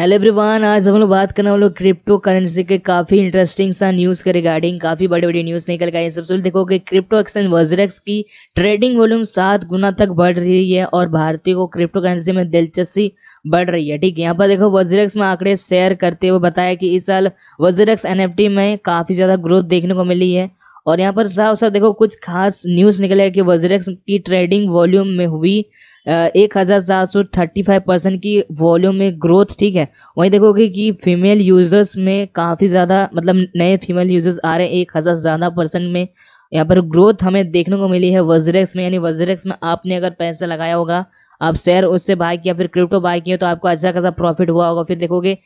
hello everyone आज हम लोग बात करने वाले क्रिप्टो करेंसी के काफ़ी इंटरेस्टिंग सा न्यूज़ के रिगार्डिंग काफ़ी बड़ी बड़ी न्यूज़ निकल गए सबसे सबसे देखो कि क्रिप्टो एक्सचेंज वजरेक्स की ट्रेडिंग वॉल्यूम सात गुना तक बढ़ रही है और भारतीयों को क्रिप्टो करेंसी में दिलचस्पी बढ़ रही है ठीक है यहाँ पर देखो वजरेक्स में आंकड़े शेयर करते हुए बताया कि इस साल वजरेक्स एन में काफ़ी ज़्यादा ग्रोथ देखने को मिली है और यहाँ पर साफ साफ देखो कुछ खास न्यूज़ निकले है कि वजरेक्स की ट्रेडिंग वॉल्यूम में हुई एक हज़ार सात सौ थर्टी फाइव परसेंट की वॉल्यूम में ग्रोथ ठीक है वहीं देखोगे कि फीमेल यूज़र्स में काफ़ी ज़्यादा मतलब नए फीमेल यूज़र्स आ रहे हैं एक हज़ार ज़्यादा परसेंट में यहाँ पर ग्रोथ हमें देखने को मिली है वजरेक्स में यानी वज्रेक्स में आपने अगर पैसा लगाया होगा आप शेयर उससे बाय किया फिर क्रिप्टो बाय किए तो आपको अच्छा खासा प्रॉफिट हुआ होगा फिर देखोगे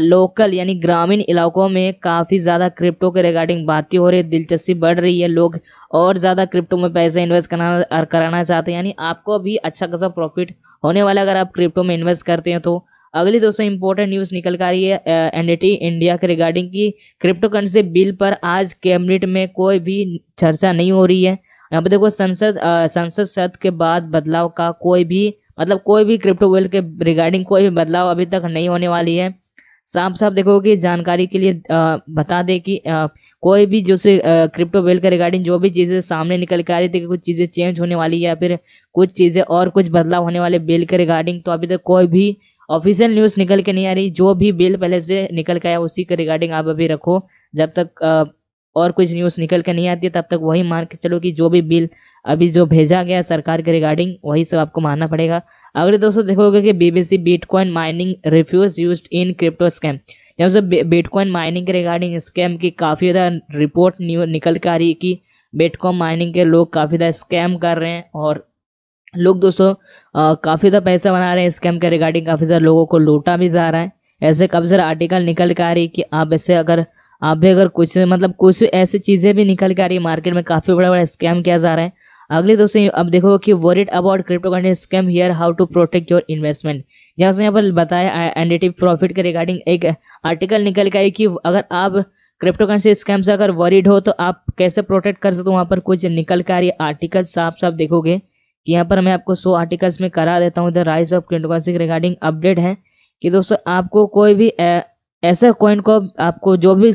लोकल यानी ग्रामीण इलाकों में काफ़ी ज़्यादा क्रिप्टो के रिगार्डिंग बातें हो रही है दिलचस्पी बढ़ रही है लोग और ज़्यादा क्रिप्टो में पैसे इन्वेस्ट करना कराना चाहते हैं यानी आपको भी अच्छा खासा प्रॉफिट होने वाला अगर आप क्रिप्टो में इन्वेस्ट करते हैं तो अगली दोस्तों इंपॉर्टेंट न्यूज निकल कर आ रही है एनडीटी इंडिया के रिगार्डिंग की क्रिप्टो करेंसी बिल पर आज कैबिनेट में कोई भी चर्चा नहीं हो रही है यहाँ पर देखो संसद संसद सत्र के बाद बदलाव का कोई भी मतलब कोई भी क्रिप्टो वर्ल्ड के रिगार्डिंग कोई भी बदलाव अभी तक नहीं होने वाली है साफ साफ देखो कि जानकारी के लिए आ, बता दें कि आ, कोई भी जो से क्रिप्टो वेल के रिगार्डिंग जो भी चीज़ें सामने निकल के आ रही थी कि कुछ चीज़ें चेंज होने वाली है या फिर कुछ चीज़ें और कुछ बदलाव होने वाले बिल के रिगार्डिंग तो अभी तक कोई भी ऑफिशियल न्यूज़ निकल के नहीं आ रही जो भी बिल पहले से निकल के आया उसी के रिगार्डिंग आप अभी रखो जब तक आ, और कुछ न्यूज़ निकल के नहीं आती तब तक वही मान के चलो कि जो भी बिल अभी जो भेजा गया सरकार के रिगार्डिंग वही सब आपको मानना पड़ेगा अगले दोस्तों देखोगे कि BBC bitcoin mining refuse use in crypto scam या दोस्तों बिटकॉइन माइनिंग के रिगार्डिंग स्कैम की काफ़ी ज़्यादा रिपोर्ट निकल के आ रही है कि बिटकॉइन माइनिंग के लोग काफ़ी ज़्यादा स्कैम कर रहे हैं और लोग दोस्तों काफ़ी तो पैसा बना रहे हैं स्कैम के रिगार्डिंग काफ़ी सारे लोगों को लूटा भी जा रहा है ऐसे काफ़ी सारे आर्टिकल निकल के आ रही कि आप ऐसे अगर आप भी अगर कुछ मतलब कुछ ऐसी चीज़ें भी निकल के आ रही है मार्केट में काफ़ी बड़ा बड़ा स्कैम किया जा रहा है अगले दोस्तों अब देखो कि worried about crypto currency scam here how to protect your investment यहाँ से यहाँ पर बताया एंडिटिव प्रॉफिट के रिगार्डिंग एक आर्टिकल निकल के आई कि अगर आप क्रिप्टो करेंसी स्कैम से अगर वरिड हो तो आप कैसे प्रोटेक्ट कर सकते हो वहाँ पर कुछ निकल के आ रही आर्टिकल साफ साफ देखोगे यहाँ पर मैं आपको सो आर्टिकल्स में करा देता हूँ इधर rise of cryptocurrency regarding update है कि दोस्तों आपको कोई भी ऐसा कॉइन को आपको जो भी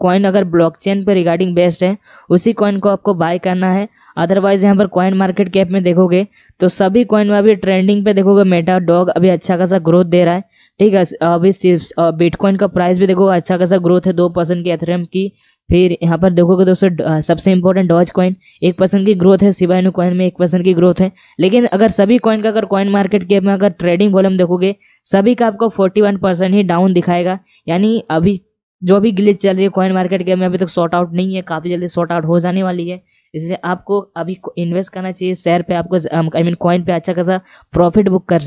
कॉइन अगर ब्लॉकचेन पर रिगार्डिंग बेस्ट है उसी कॉइन को आपको बाय करना है अदरवाइज यहाँ पर कॉइन मार्केट कैप में देखोगे तो सभी कॉइन में अभी ट्रेंडिंग पे देखोगे मेटा डॉग अभी अच्छा खासा ग्रोथ दे रहा है ठीक है अभी सिर्फ बिटकॉइन का प्राइस भी देखो अच्छा खासा ग्रोथ है दो परसेंट की एथरेम की फिर यहाँ पर देखोगे दोस्तों सबसे इंपॉर्टेंट डॉज कॉइन एक परसेंट की ग्रोथ है सिवायनो कॉइन में एक परसेंट की ग्रोथ है लेकिन अगर सभी कॉइन का अगर कॉइन मार्केट के में अगर ट्रेडिंग वॉल्यूम देखोगे सभी का आपको फोर्टी वन परसेंट ही डाउन दिखाएगा यानी अभी जो भी गिलिच चल रही है कॉइन मार्केट के में अभी तक शॉर्ट आउट नहीं है काफ़ी जल्दी शॉर्ट आउट हो जाने वाली है इसलिए आपको अभी इन्वेस्ट करना चाहिए शेयर पे आपको आई मीन कॉइन पे अच्छा खासा प्रॉफिट बुक कर सकते